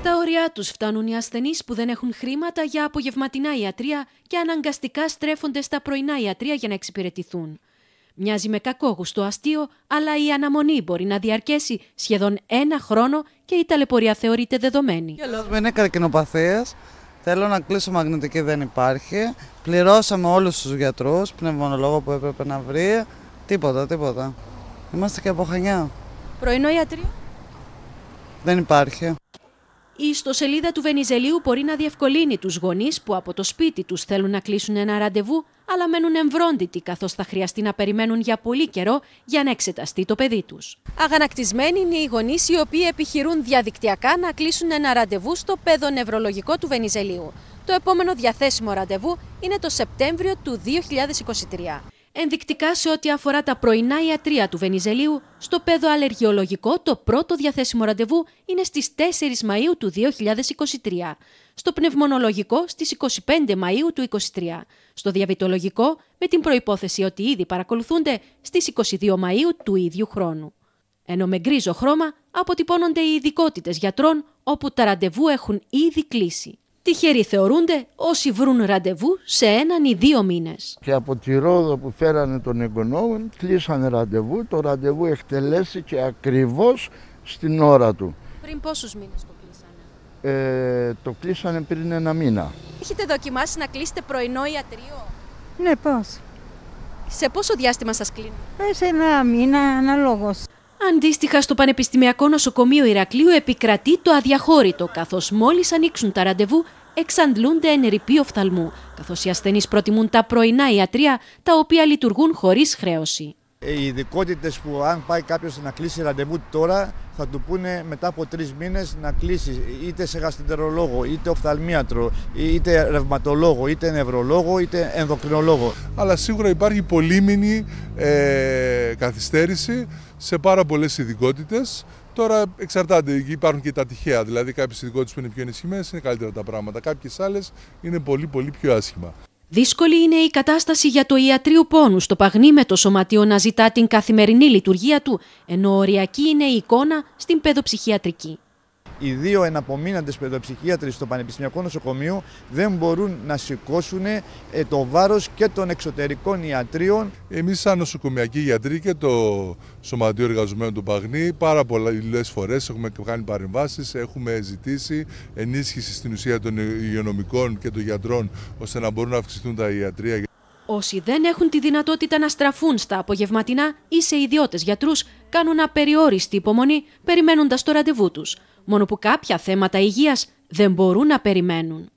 Στα ωριά τους φτάνουν οι ασθενείς που δεν έχουν χρήματα για απογευματινά ιατρία και αναγκαστικά στρέφονται στα πρωινά ιατρία για να εξυπηρετηθούν. Μοιάζει με κακόγουστο αστείο, αλλά η αναμονή μπορεί να διαρκέσει σχεδόν ένα χρόνο και η ταλαιπωρία θεωρείται δεδομένη. Καλώ με είναι καρκινοπαθία. Θέλω να κλείσω μαγνητική, δεν υπάρχει. Πληρώσαμε όλους τους γιατρούς, πνευμονολόγο που έπρεπε να βρει. Τίποτα, τίποτα. Είμαστε και από χανιά. Πρωινό ιατρείο. Δεν υπάρχει. Η ιστοσελίδα του Βενιζελίου μπορεί να διευκολύνει τους γονείς που από το σπίτι τους θέλουν να κλείσουν ένα ραντεβού, αλλά μένουν εμβρόντιτοι καθώς θα χρειαστεί να περιμένουν για πολύ καιρό για να εξεταστεί το παιδί τους. Αγανακτισμένοι είναι οι γονείς οι οποίοι επιχειρούν διαδικτυακά να κλείσουν ένα ραντεβού στο παιδονευρολογικό του Βενιζελίου. Το επόμενο διαθέσιμο ραντεβού είναι το Σεπτέμβριο του 2023 ενδεικτικά σε ό,τι αφορά τα πρωινά ιατρία του Βενιζελίου, στο πέδο αλλεργιολογικό το πρώτο διαθέσιμο ραντεβού είναι στις 4 Μαΐου του 2023, στο πνευμονολογικό στις 25 Μαΐου του 2023, στο διαβητολογικό με την προϋπόθεση ότι ήδη παρακολουθούνται στις 22 Μαΐου του ίδιου χρόνου. Ενώ με γκρίζο χρώμα αποτυπώνονται οι ειδικότητες γιατρών όπου τα ραντεβού έχουν ήδη κλείσει. Τυχεροί θεωρούνται όσοι βρουν ραντεβού σε έναν ή δύο μήνες. Και από τη Ρόδο που φέρανε τον εγγονό, κλείσανε ραντεβού. Το ραντεβού εκτελέστηκε ακριβώς στην ώρα του. Πριν πόσους μήνες το κλείσανε, ε, Το κλείσανε πριν ένα μήνα. Έχετε δοκιμάσει να κλείσετε πρωινό ιατρείο, Ναι, πώς. Σε πόσο διάστημα σας κλείνει, ε, Σε ένα μήνα, αναλόγως. Αντίστοιχα, στο Πανεπιστημιακό Νοσοκομείο Ηρακλείου επικρατεί το αδιαχώρητο, καθώς μόλις ανοίξουν τα ραντεβού, εξαντλούνται εν οφθαλμού, καθώς οι ασθενείς προτιμούν τα πρωινά ιατρία, τα οποία λειτουργούν χωρίς χρέωση. Ε, οι ειδικότητες που, αν πάει κάποιος να κλείσει ραντεβού τώρα, θα του πούνε μετά από τρεις μήνες να κλείσει είτε σε γαστιντερολόγο, είτε οφθαλμίατρο, είτε ρευματολόγο, είτε νευρολόγο, είτε ενδοκρινολόγο. Αλλά σίγουρα υπάρχει πολύμηνη ε, καθυστέρηση σε πάρα πολλές ειδικότητες. Τώρα εξαρτάται, υπάρχουν και τα τυχαία. Δηλαδή, κάποιες ειδικότητες που είναι πιο ενισχυμένες είναι καλύτερα τα πράγματα. Κάποιες άλλες είναι πολύ, πολύ πιο άσχημα. Δύσκολη είναι η κατάσταση για το ιατρείο πόνου στο παγνί με το σωματείο να ζητά την καθημερινή λειτουργία του, ενώ οριακή είναι η εικόνα στην παιδοψυχιατρική οι δύο εναπομείναντες παιδοψυχίατροι στο Πανεπιστημιακό Νοσοκομείο δεν μπορούν να σηκώσουν ε, το βάρος και των εξωτερικών ιατρίων. Εμείς, σαν νοσοκομιακοί γιατροί και το Σωματείο Εργαζομένων του Παγνή, πάρα πολλές φορές έχουμε κάνει παρεμβάσεις, έχουμε ζητήσει ενίσχυση στην ουσία των υγειονομικών και των γιατρών ώστε να μπορούν να αυξηθούν τα ιατρία. Όσοι δεν έχουν τη δυνατότητα να στραφούν στα απογευματινά ή σε ιδιώτες γιατρούς, κάνουν απεριόριστη υπομονή περιμένοντας το ραντεβού τους, μόνο που κάποια θέματα υγείας δεν μπορούν να περιμένουν.